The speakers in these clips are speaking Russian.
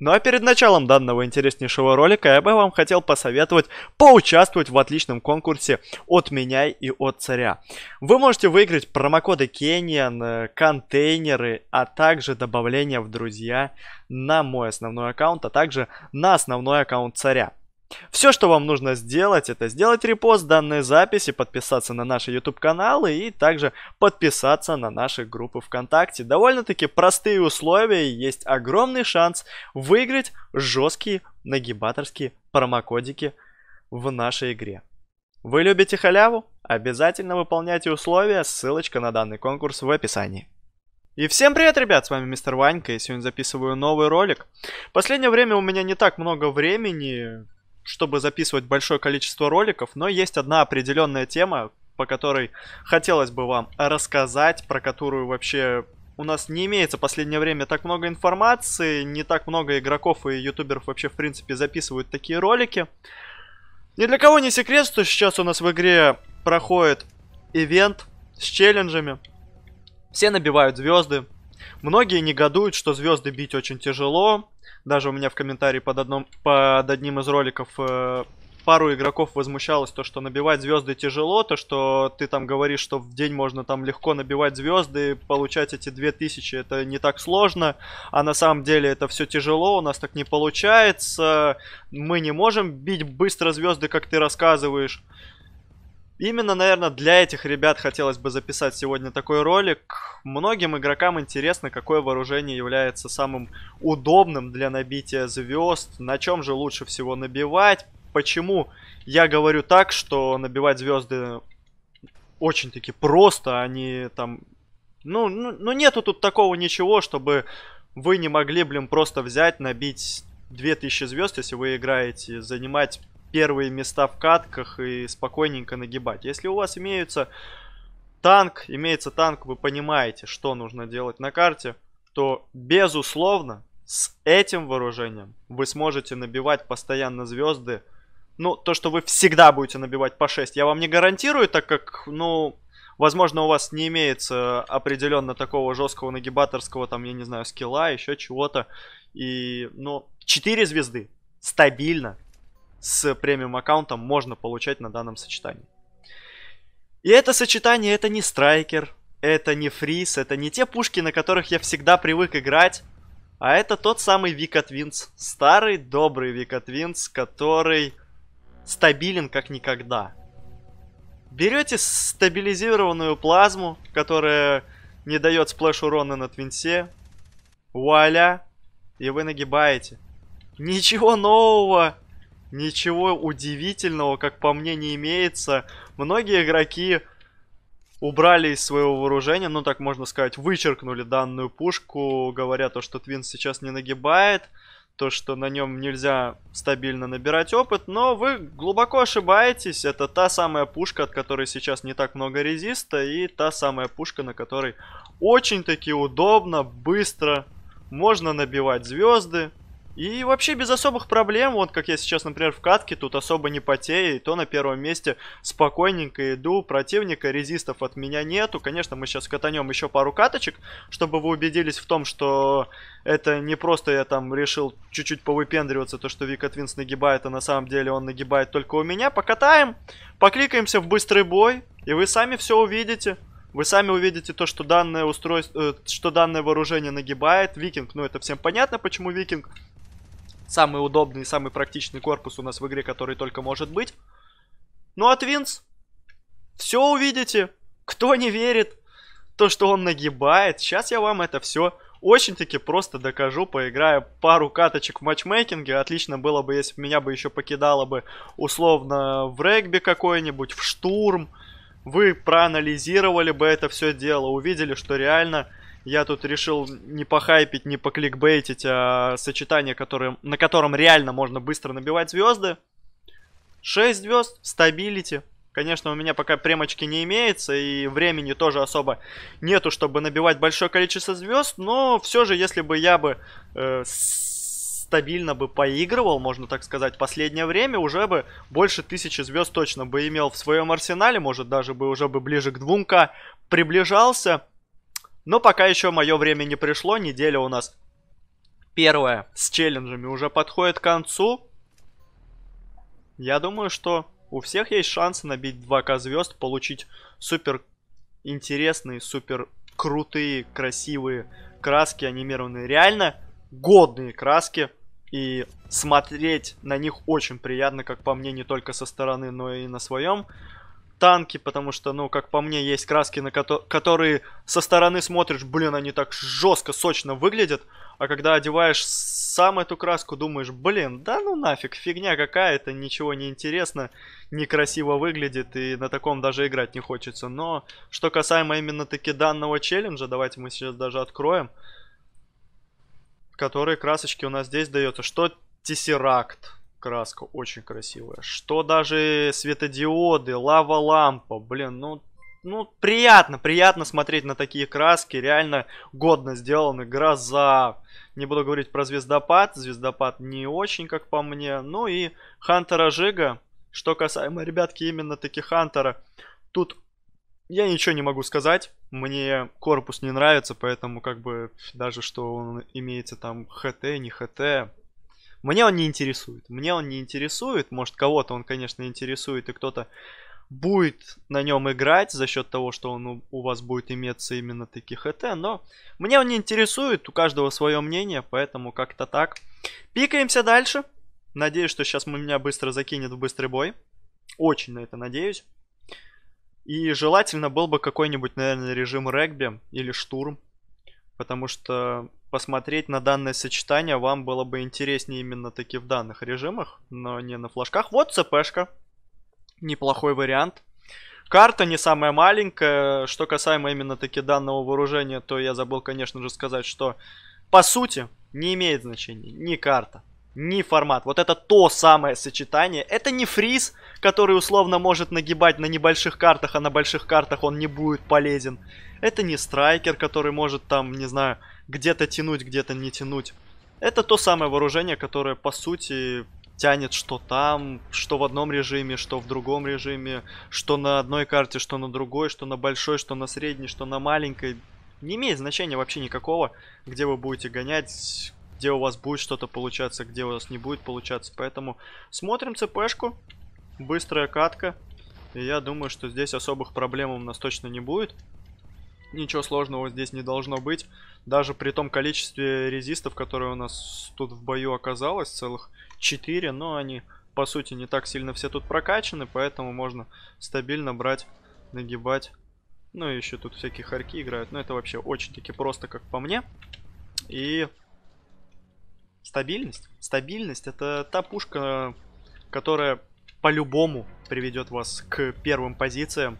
Ну а перед началом данного интереснейшего ролика я бы вам хотел посоветовать поучаствовать в отличном конкурсе от меня и от царя. Вы можете выиграть промокоды Kenyan, э, контейнеры, а также добавление в друзья на мой основной аккаунт, а также на основной аккаунт царя. Все, что вам нужно сделать, это сделать репост данной записи, подписаться на наши YouTube каналы и также подписаться на наши группы ВКонтакте. Довольно-таки простые условия и есть огромный шанс выиграть жесткие нагибаторские промокодики в нашей игре. Вы любите халяву? Обязательно выполняйте условия, ссылочка на данный конкурс в описании. И всем привет, ребят, с вами Мистер Ванька, и сегодня записываю новый ролик. последнее время у меня не так много времени, чтобы записывать большое количество роликов, но есть одна определенная тема, по которой хотелось бы вам рассказать, про которую вообще у нас не имеется в последнее время так много информации, не так много игроков и ютуберов вообще, в принципе, записывают такие ролики. Ни для кого не секрет, что сейчас у нас в игре проходит ивент с челленджами. Все набивают звезды, Многие негодуют, что звезды бить очень тяжело. Даже у меня в комментарии под, одном, под одним из роликов э, пару игроков возмущалось то, что набивать звезды тяжело, то, что ты там говоришь, что в день можно там легко набивать звезды, получать эти 2000, это не так сложно, а на самом деле это все тяжело, у нас так не получается, мы не можем бить быстро звезды, как ты рассказываешь. Именно, наверное, для этих ребят хотелось бы записать сегодня такой ролик. Многим игрокам интересно, какое вооружение является самым удобным для набития звезд, на чем же лучше всего набивать, почему я говорю так, что набивать звезды очень-таки просто, они а там... Ну, ну, ну нету тут такого ничего, чтобы вы не могли, блин, просто взять, набить 2000 звезд, если вы играете, занимать первые места в катках и спокойненько нагибать. Если у вас имеются танк, имеется танк, вы понимаете, что нужно делать на карте, то безусловно с этим вооружением вы сможете набивать постоянно звезды. Ну, то, что вы всегда будете набивать по 6, я вам не гарантирую, так как, ну, возможно, у вас не имеется определенно такого жесткого нагибаторского, там, я не знаю, скилла, еще чего-то. И, ну, 4 звезды стабильно с премиум аккаунтом можно получать на данном сочетании. И это сочетание это не страйкер, это не фриз, это не те пушки, на которых я всегда привык играть, а это тот самый Вика Старый добрый Вика который стабилен как никогда. Берете стабилизированную плазму, которая не дает сплэш урона на твинсе. Вуаля! И вы нагибаете. Ничего нового ничего удивительного, как по мне, не имеется. Многие игроки убрали из своего вооружения, ну так можно сказать, вычеркнули данную пушку, говоря то, что Твин сейчас не нагибает, то, что на нем нельзя стабильно набирать опыт, но вы глубоко ошибаетесь, это та самая пушка, от которой сейчас не так много резиста, и та самая пушка, на которой очень-таки удобно, быстро можно набивать звезды, и вообще без особых проблем, вот как я сейчас, например, в катке, тут особо не потею, и то на первом месте спокойненько иду, противника, резистов от меня нету. Конечно, мы сейчас катанем еще пару каточек, чтобы вы убедились в том, что это не просто я там решил чуть-чуть повыпендриваться, то, что Вика Твинс нагибает, а на самом деле он нагибает только у меня. Покатаем, покликаемся в быстрый бой, и вы сами все увидите. Вы сами увидите то, что данное устройство, э, что данное вооружение нагибает. Викинг, ну это всем понятно, почему Викинг. Самый удобный и самый практичный корпус у нас в игре, который только может быть. Ну а Твинс? Все увидите. Кто не верит, то, что он нагибает. Сейчас я вам это все очень-таки просто докажу, поиграю пару каточек в матчмейкинге. Отлично было бы, если меня бы еще покидало бы условно в регби какой-нибудь, в штурм. Вы проанализировали бы это все дело, увидели, что реально я тут решил не похайпить, не покликбейтить, а сочетание, которое, на котором реально можно быстро набивать звезды. 6 звезд, стабилити. Конечно, у меня пока премочки не имеется, и времени тоже особо нету, чтобы набивать большое количество звезд, но все же, если бы я бы э, стабильно бы поигрывал, можно так сказать, последнее время, уже бы больше тысячи звезд точно бы имел в своем арсенале, может даже бы уже бы ближе к 2К приближался. Но пока еще мое время не пришло. Неделя у нас первая с челленджами уже подходит к концу. Я думаю, что у всех есть шансы набить 2К звезд, получить супер интересные, супер крутые, красивые краски анимированные. Реально годные краски. И смотреть на них очень приятно, как по мне, не только со стороны, но и на своем танки, потому что, ну, как по мне, есть краски, на ко- которые со стороны смотришь, блин, они так жестко, сочно выглядят, а когда одеваешь сам эту краску, думаешь, блин, да ну нафиг, фигня какая-то, ничего не интересно, некрасиво выглядит и на таком даже играть не хочется. Но что касаемо именно таки данного челленджа, давайте мы сейчас даже откроем, которые красочки у нас здесь дается. Что Тессеракт? краска очень красивая. Что даже светодиоды, лава-лампа, блин, ну, ну, приятно, приятно смотреть на такие краски, реально годно сделаны, гроза, не буду говорить про звездопад, звездопад не очень, как по мне, ну и Хантера Жига, что касаемо, ребятки, именно таки Хантера, тут я ничего не могу сказать. Мне корпус не нравится, поэтому как бы даже что он имеется там ХТ, не ХТ, мне он не интересует. Мне он не интересует. Может, кого-то он, конечно, интересует, и кто-то будет на нем играть за счет того, что он у вас будет иметься именно таких ХТ, но мне он не интересует, у каждого свое мнение, поэтому как-то так. Пикаемся дальше. Надеюсь, что сейчас меня быстро закинет в быстрый бой. Очень на это надеюсь. И желательно был бы какой-нибудь, наверное, режим регби или штурм. Потому что посмотреть на данное сочетание вам было бы интереснее именно таки в данных режимах, но не на флажках. Вот ЦПшка, неплохой вариант. Карта не самая маленькая. Что касаемо именно таки данного вооружения, то я забыл, конечно же, сказать, что по сути не имеет значения ни карта, ни формат. Вот это то самое сочетание. Это не фриз, который условно может нагибать на небольших картах, а на больших картах он не будет полезен. Это не страйкер, который может там, не знаю, где-то тянуть, где-то не тянуть. Это то самое вооружение, которое по сути тянет что там, что в одном режиме, что в другом режиме, что на одной карте, что на другой, что на большой, что на средней, что на маленькой. Не имеет значения вообще никакого, где вы будете гонять, где у вас будет что-то получаться, где у вас не будет получаться. Поэтому смотрим ЦПшку. Быстрая катка. И я думаю, что здесь особых проблем у нас точно не будет. Ничего сложного здесь не должно быть. Даже при том количестве резистов, которые у нас тут в бою оказалось, целых 4, но они, по сути, не так сильно все тут прокачаны, поэтому можно стабильно брать, нагибать. Ну и еще тут всякие хорьки играют, но это вообще очень-таки просто, как по мне. И Стабильность? Стабильность это та пушка, которая по-любому приведет вас к первым позициям.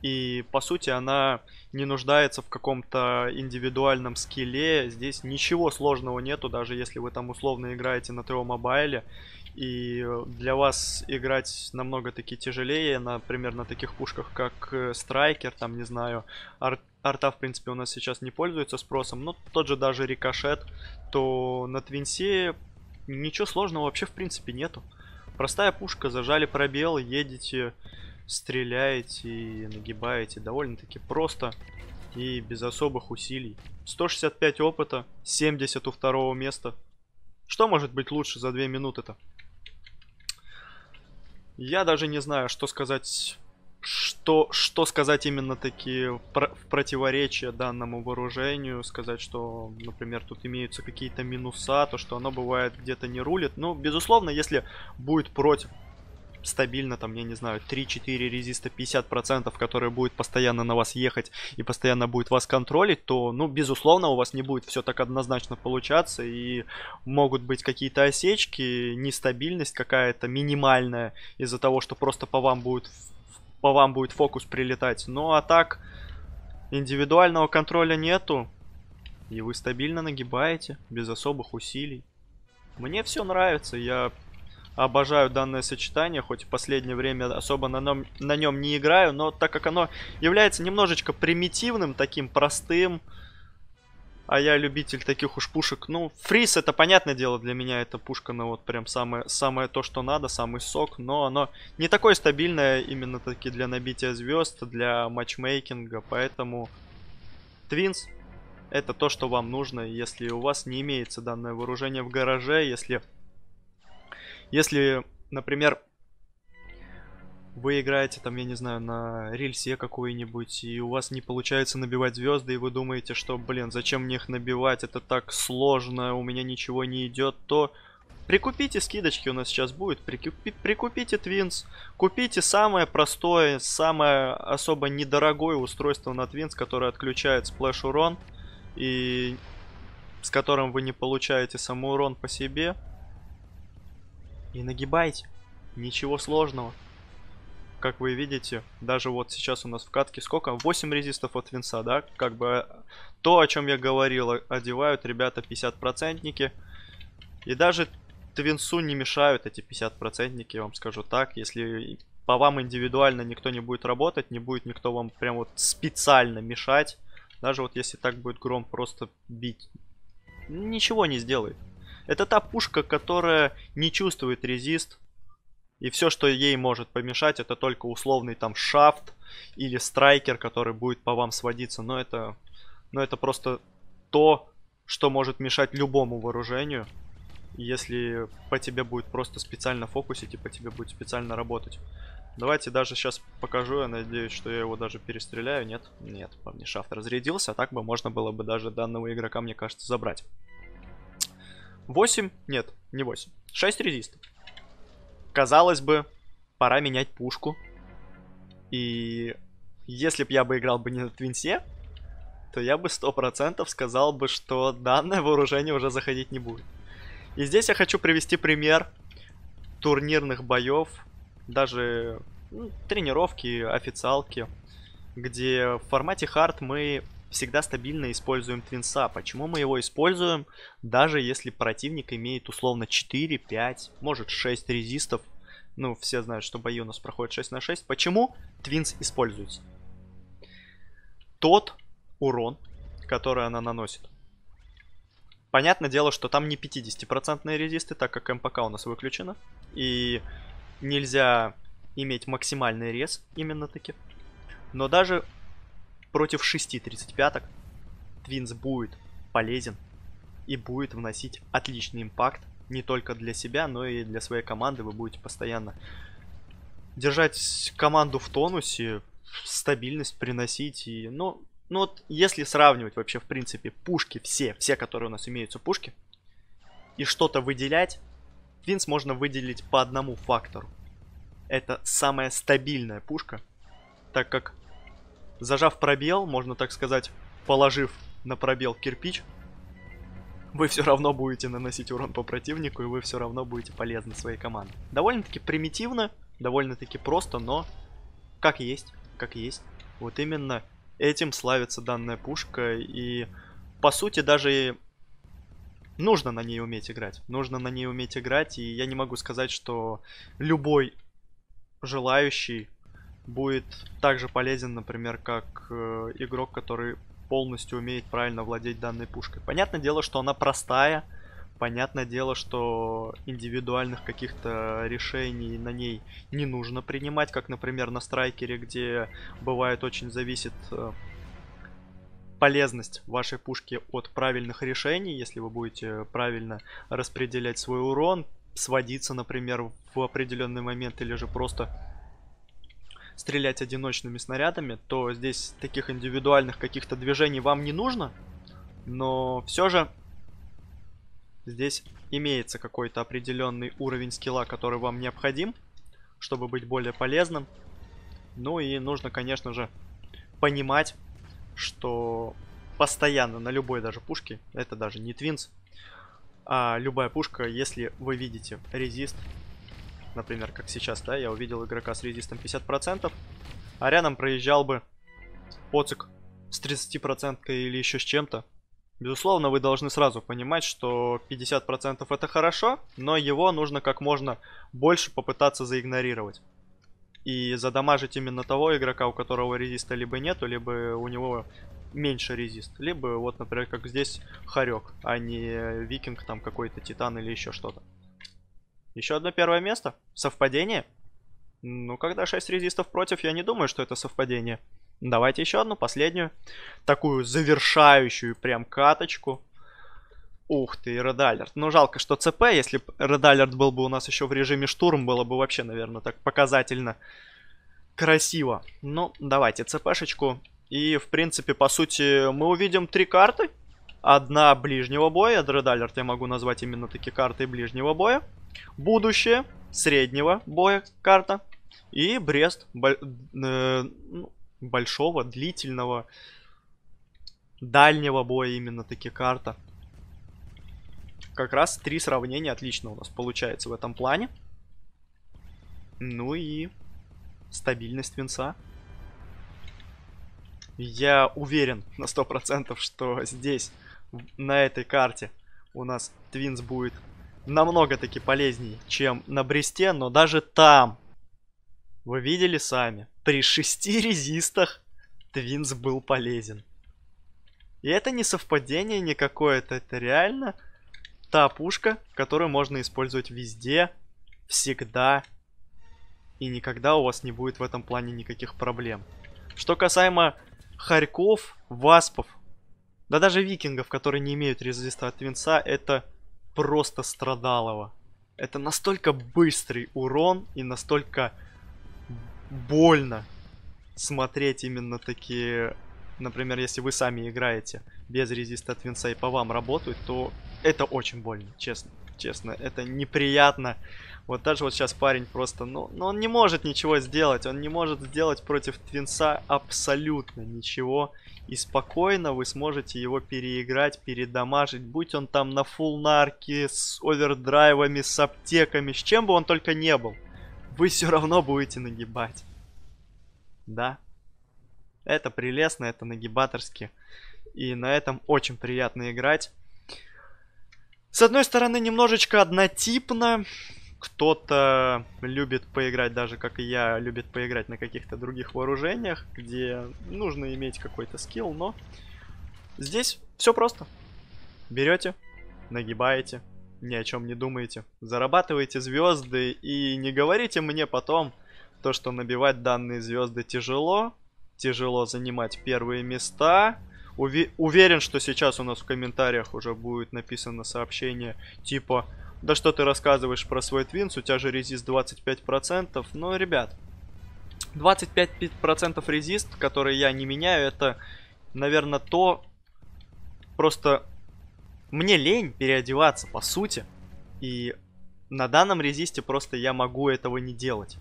И по сути она не нуждается в каком-то индивидуальном скилле. Здесь ничего сложного нету, даже если вы там условно играете на ТО мобайле. И для вас играть намного таки тяжелее, например, на таких пушках, как э, Страйкер, там, не знаю, Арт Арта, в принципе, у нас сейчас не пользуется спросом, но тот же даже рикошет, то на Твинсе ничего сложного вообще в принципе нету. Простая пушка, зажали пробел, едете, стреляете, нагибаете, довольно-таки просто и без особых усилий. 165 опыта, 70 у второго места. Что может быть лучше за 2 минуты-то? Я даже не знаю, что сказать что, что сказать именно такие в противоречие данному вооружению, сказать, что, например, тут имеются какие-то минуса, то, что оно бывает где-то не рулит. Ну, безусловно, если будет против стабильно, там, я не знаю, 3-4 резиста 50%, которые будет постоянно на вас ехать и постоянно будет вас контролить, то, ну, безусловно, у вас не будет все так однозначно получаться, и могут быть какие-то осечки, нестабильность какая-то минимальная из-за того, что просто по вам будет по вам будет фокус прилетать. Ну а так, индивидуального контроля нету. И вы стабильно нагибаете, без особых усилий. Мне все нравится, я обожаю данное сочетание, хоть в последнее время особо на нем, на нем не играю, но так как оно является немножечко примитивным, таким простым, а я любитель таких уж пушек. Ну, фриз, это понятное дело для меня, это пушка, ну вот прям самое, самое то, что надо, самый сок, но оно не такое стабильное именно таки для набития звезд, для матчмейкинга, поэтому Твинс это то, что вам нужно, если у вас не имеется данное вооружение в гараже, если, если например, вы играете там, я не знаю, на рельсе какой-нибудь, и у вас не получается набивать звезды, и вы думаете, что, блин, зачем мне их набивать, это так сложно, у меня ничего не идет, то прикупите скидочки у нас сейчас будет, прикупи, прикупите твинс, купите самое простое, самое особо недорогое устройство на твинс, которое отключает сплэш урон, и с которым вы не получаете самоурон по себе, и нагибайте, ничего сложного как вы видите, даже вот сейчас у нас в катке сколько? 8 резистов от винса, да? Как бы э, то, о чем я говорил, одевают ребята процентники, И даже Твинсу не мешают эти 50%, я вам скажу так. Если по вам индивидуально никто не будет работать, не будет никто вам прям вот специально мешать. Даже вот если так будет гром просто бить, ничего не сделает. Это та пушка, которая не чувствует резист, и все, что ей может помешать, это только условный там шафт или страйкер, который будет по вам сводиться. Но это, но это просто то, что может мешать любому вооружению. Если по тебе будет просто специально фокусить и по тебе будет специально работать. Давайте даже сейчас покажу, я надеюсь, что я его даже перестреляю. Нет, нет, по мне шафт разрядился, а так бы можно было бы даже данного игрока, мне кажется, забрать. 8, нет, не 8, 6 резистов. Казалось бы, пора менять пушку. И если бы я бы играл бы не на Твинсе, то я бы 100% сказал бы, что данное вооружение уже заходить не будет. И здесь я хочу привести пример турнирных боев, даже ну, тренировки, официалки, где в формате хард мы всегда стабильно используем Твинса. Почему мы его используем, даже если противник имеет условно 4, 5, может 6 резистов. Ну, все знают, что бои у нас проходят 6 на 6. Почему Твинс используется? Тот урон, который она наносит. Понятное дело, что там не 50% резисты, так как МПК у нас выключена. И нельзя иметь максимальный рез именно таки. Но даже против 6 35 Твинс будет полезен и будет вносить отличный импакт не только для себя, но и для своей команды. Вы будете постоянно держать команду в тонусе, стабильность приносить. И, ну, ну вот если сравнивать вообще в принципе пушки все, все, которые у нас имеются пушки, и что-то выделять, Твинс можно выделить по одному фактору. Это самая стабильная пушка, так как Зажав пробел, можно так сказать, положив на пробел кирпич, вы все равно будете наносить урон по противнику, и вы все равно будете полезны своей команде. Довольно-таки примитивно, довольно-таки просто, но как есть, как есть. Вот именно этим славится данная пушка, и по сути даже нужно на ней уметь играть. Нужно на ней уметь играть, и я не могу сказать, что любой желающий будет также полезен, например, как э, игрок, который полностью умеет правильно владеть данной пушкой. Понятное дело, что она простая, понятное дело, что индивидуальных каких-то решений на ней не нужно принимать, как, например, на страйкере, где бывает очень зависит э, полезность вашей пушки от правильных решений, если вы будете правильно распределять свой урон, сводиться, например, в определенный момент или же просто стрелять одиночными снарядами, то здесь таких индивидуальных каких-то движений вам не нужно. Но все же здесь имеется какой-то определенный уровень скилла, который вам необходим, чтобы быть более полезным. Ну и нужно, конечно же, понимать, что постоянно на любой даже пушке, это даже не твинс, а любая пушка, если вы видите резист, например, как сейчас, да, я увидел игрока с резистом 50%, а рядом проезжал бы поцик с 30% или еще с чем-то. Безусловно, вы должны сразу понимать, что 50% это хорошо, но его нужно как можно больше попытаться заигнорировать. И задамажить именно того игрока, у которого резиста либо нету, либо у него меньше резист. Либо вот, например, как здесь Харек, а не Викинг, там какой-то Титан или еще что-то. Еще одно первое место. Совпадение? Ну, когда 6 резистов против, я не думаю, что это совпадение. Давайте еще одну, последнюю. Такую завершающую прям каточку. Ух ты, Red Alert. Ну, жалко, что ЦП. Если бы Red Alert был бы у нас еще в режиме штурм, было бы вообще, наверное, так показательно красиво. Ну, давайте ЦПшечку. И, в принципе, по сути, мы увидим три карты. Одна ближнего боя, Дредалерт я могу назвать именно такие карты ближнего боя. Будущее, среднего боя карта. И Брест э, ну, большого, длительного, дальнего боя именно такие карта. Как раз три сравнения отлично у нас получается в этом плане. Ну и стабильность винца. Я уверен на 100%, что здесь на этой карте у нас Твинс будет намного-таки полезней, чем на Бресте, но даже там, вы видели сами, при шести резистах Твинс был полезен. И это не совпадение никакое, какое это реально та пушка, которую можно использовать везде, всегда, и никогда у вас не будет в этом плане никаких проблем. Что касаемо Харьков, Васпов, да даже викингов, которые не имеют резиста от венца, это просто страдалово. Это настолько быстрый урон и настолько больно смотреть именно такие... Например, если вы сами играете без резиста от венца и по вам работают, то это очень больно, честно. Честно, это неприятно. Вот даже вот сейчас парень просто, ну, ну он не может ничего сделать. Он не может сделать против Твинса абсолютно ничего. И спокойно вы сможете его переиграть, передамажить. Будь он там на фул фулнарке, с овердрайвами, с аптеками, с чем бы он только не был. Вы все равно будете нагибать. Да. Это прелестно, это нагибаторски. И на этом очень приятно играть. С одной стороны, немножечко однотипно, кто-то любит поиграть, даже как и я, любит поиграть на каких-то других вооружениях, где нужно иметь какой-то скилл, но здесь все просто. Берете, нагибаете, ни о чем не думаете, зарабатываете звезды и не говорите мне потом то, что набивать данные звезды тяжело, тяжело занимать первые места, уверен, что сейчас у нас в комментариях уже будет написано сообщение типа да что ты рассказываешь про свой твинс, у тебя же резист 25%. Но, ребят, 25% резист, который я не меняю, это, наверное, то... Просто мне лень переодеваться, по сути. И на данном резисте просто я могу этого не делать.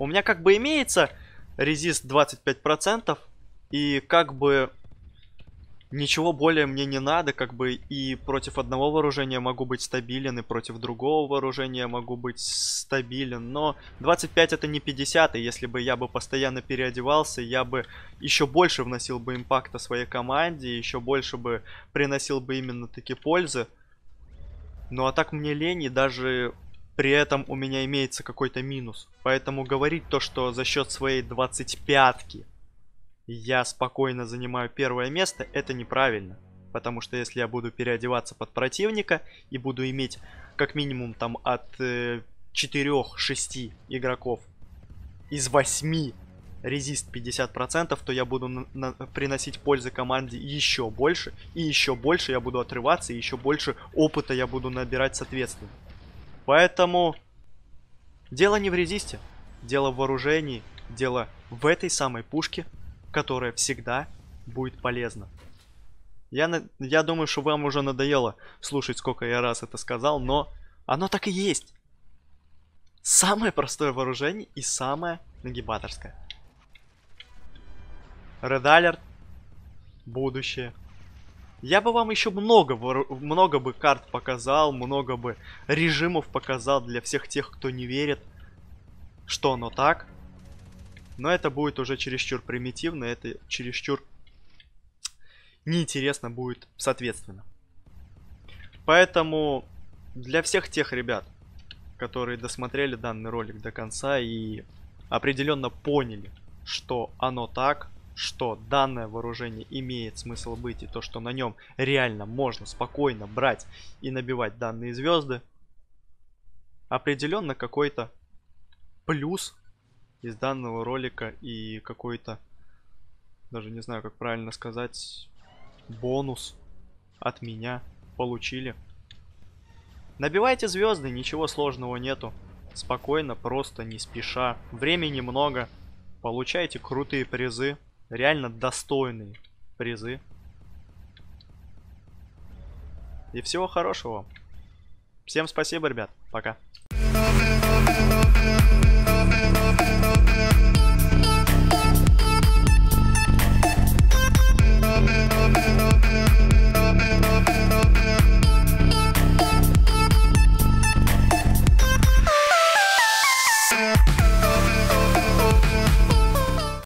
У меня как бы имеется резист 25%, и как бы ничего более мне не надо, как бы и против одного вооружения могу быть стабилен, и против другого вооружения могу быть стабилен, но 25 это не 50, и если бы я бы постоянно переодевался, я бы еще больше вносил бы импакта своей команде, еще больше бы приносил бы именно таки пользы. Ну а так мне лень, и даже при этом у меня имеется какой-то минус. Поэтому говорить то, что за счет своей 25-ки я спокойно занимаю первое место, это неправильно. Потому что если я буду переодеваться под противника и буду иметь как минимум там от э, 4-6 игроков из 8 резист 50%, то я буду приносить пользы команде еще больше, и еще больше я буду отрываться, и еще больше опыта я буду набирать соответственно. Поэтому дело не в резисте, дело в вооружении, дело в этой самой пушке, которая всегда будет полезна. Я, я думаю, что вам уже надоело слушать, сколько я раз это сказал, но оно так и есть. Самое простое вооружение и самое нагибаторское. Red Alert. Будущее. Я бы вам еще много, много бы карт показал, много бы режимов показал для всех тех, кто не верит, что оно так. Но это будет уже чересчур примитивно, это чересчур неинтересно будет соответственно. Поэтому для всех тех ребят, которые досмотрели данный ролик до конца и определенно поняли, что оно так, что данное вооружение имеет смысл быть и то, что на нем реально можно спокойно брать и набивать данные звезды, определенно какой-то плюс из данного ролика и какой-то, даже не знаю, как правильно сказать, бонус от меня получили. Набивайте звезды, ничего сложного нету. Спокойно, просто, не спеша. Времени много. Получайте крутые призы. Реально достойные призы. И всего хорошего. Всем спасибо, ребят. Пока.